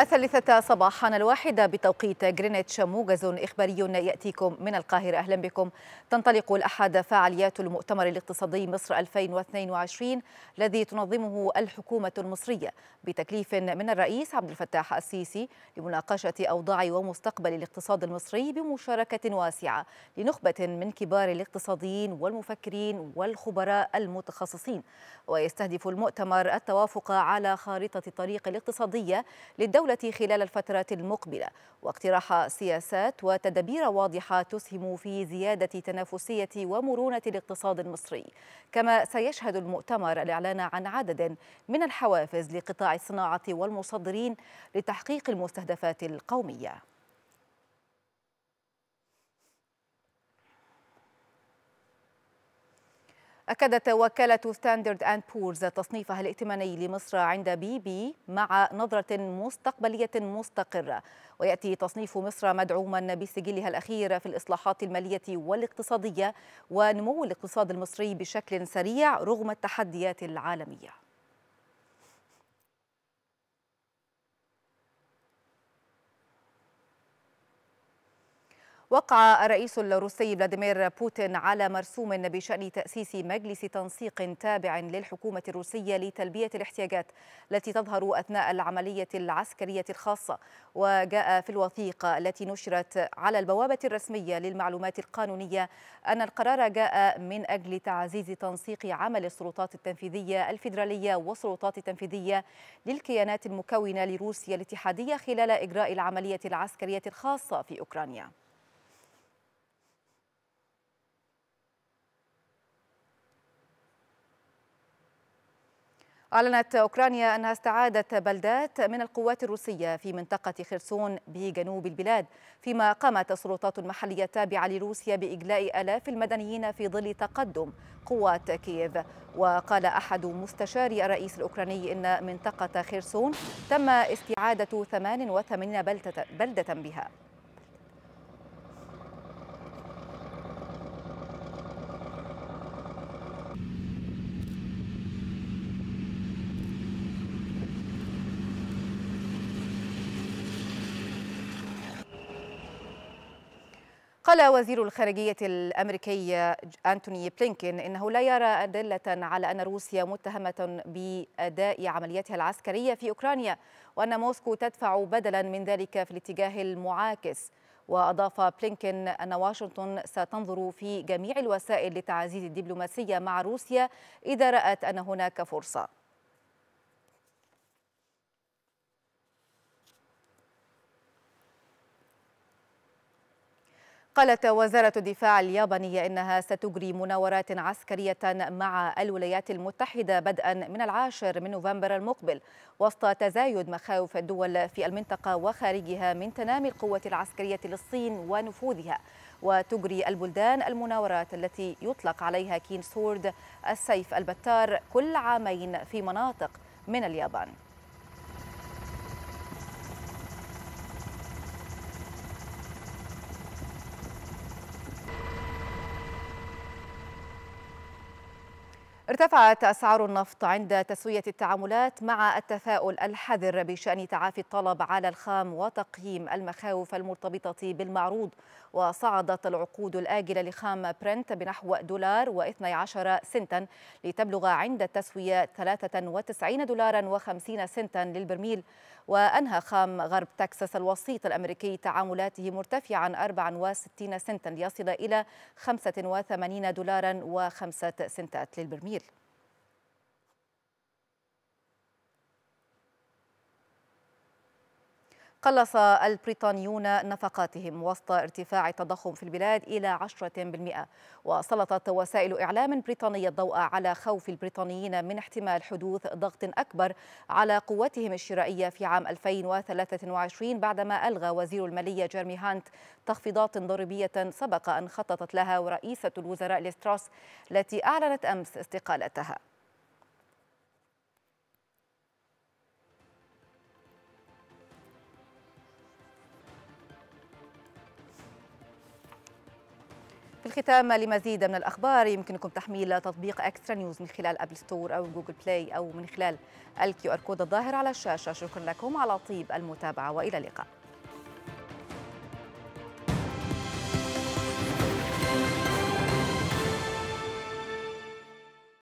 الثالثة صباحا الواحدة بتوقيت غرينتش موجز إخباري يأتيكم من القاهرة أهلا بكم تنطلق الأحد فعاليات المؤتمر الاقتصادي مصر 2022 الذي تنظمه الحكومة المصرية بتكليف من الرئيس عبد الفتاح السيسي لمناقشة أوضاع ومستقبل الاقتصاد المصري بمشاركة واسعة لنخبة من كبار الاقتصاديين والمفكرين والخبراء المتخصصين ويستهدف المؤتمر التوافق على خارطة الطريق الاقتصادية للدولة الدولة خلال الفترات المقبلة واقتراح سياسات وتدابير واضحة تسهم في زيادة تنافسية ومرونة الاقتصاد المصري كما سيشهد المؤتمر الإعلان عن عدد من الحوافز لقطاع الصناعة والمصدرين لتحقيق المستهدفات القومية أكدت وكالة ستاندرد أند بورز تصنيفها الائتماني لمصر عند بي بي مع نظرة مستقبلية مستقرة ويأتي تصنيف مصر مدعوما بسجلها الأخير في الإصلاحات المالية والاقتصادية ونمو الاقتصاد المصري بشكل سريع رغم التحديات العالمية وقع الرئيس الروسي فلاديمير بوتين على مرسوم بشأن تأسيس مجلس تنسيق تابع للحكومة الروسية لتلبية الاحتياجات التي تظهر أثناء العملية العسكرية الخاصة وجاء في الوثيقة التي نشرت على البوابة الرسمية للمعلومات القانونية أن القرار جاء من أجل تعزيز تنسيق عمل السلطات التنفيذية الفيدرالية والسلطات التنفيذية للكيانات المكونة لروسيا الاتحادية خلال إجراء العملية العسكرية الخاصة في أوكرانيا أعلنت أوكرانيا أنها استعادت بلدات من القوات الروسية في منطقة خرسون بجنوب البلاد فيما قامت السلطات المحلية التابعة لروسيا بإجلاء آلاف المدنيين في ظل تقدم قوات كييف وقال أحد مستشاري الرئيس الأوكراني إن منطقة خرسون تم استعادة 88 بلدة, بها قال وزير الخارجية الأمريكي أنتوني بلينكين إنه لا يرى أدلة على أن روسيا متهمة بأداء عملياتها العسكرية في أوكرانيا وأن موسكو تدفع بدلا من ذلك في الاتجاه المعاكس وأضاف بلينكين أن واشنطن ستنظر في جميع الوسائل لتعزيز الدبلوماسية مع روسيا إذا رأت أن هناك فرصة قالت وزارة الدفاع اليابانية إنها ستجري مناورات عسكرية مع الولايات المتحدة بدءا من العاشر من نوفمبر المقبل وسط تزايد مخاوف الدول في المنطقة وخارجها من تنامي القوة العسكرية للصين ونفوذها وتجري البلدان المناورات التي يطلق عليها كين سورد السيف البتار كل عامين في مناطق من اليابان ارتفعت أسعار النفط عند تسوية التعاملات مع التفاؤل الحذر بشأن تعافي الطلب على الخام وتقييم المخاوف المرتبطة بالمعروض وصعدت العقود الآجلة لخام برنت بنحو دولار و12 سنتا لتبلغ عند التسوية 93 دولارا و50 سنتا للبرميل وأنهى خام غرب تكساس الوسيط الأمريكي تعاملاته مرتفعا 64 سنتا ليصل إلى 85 دولارا و5 سنتات للبرميل قلص البريطانيون نفقاتهم وسط ارتفاع التضخم في البلاد إلى 10% وسلطت وسائل إعلام بريطانية الضوء على خوف البريطانيين من احتمال حدوث ضغط أكبر على قوتهم الشرائية في عام 2023 بعدما ألغى وزير المالية جيرمي هانت تخفيضات ضريبية سبق أن خططت لها ورئيسة الوزراء ليستراس التي أعلنت أمس استقالتها في الختام لمزيد من الأخبار يمكنكم تحميل تطبيق أكسترا نيوز من خلال أبل ستور أو جوجل بلاي أو من خلال الكيو آر كود الظاهر على الشاشة شكرا لكم على طيب المتابعة وإلى اللقاء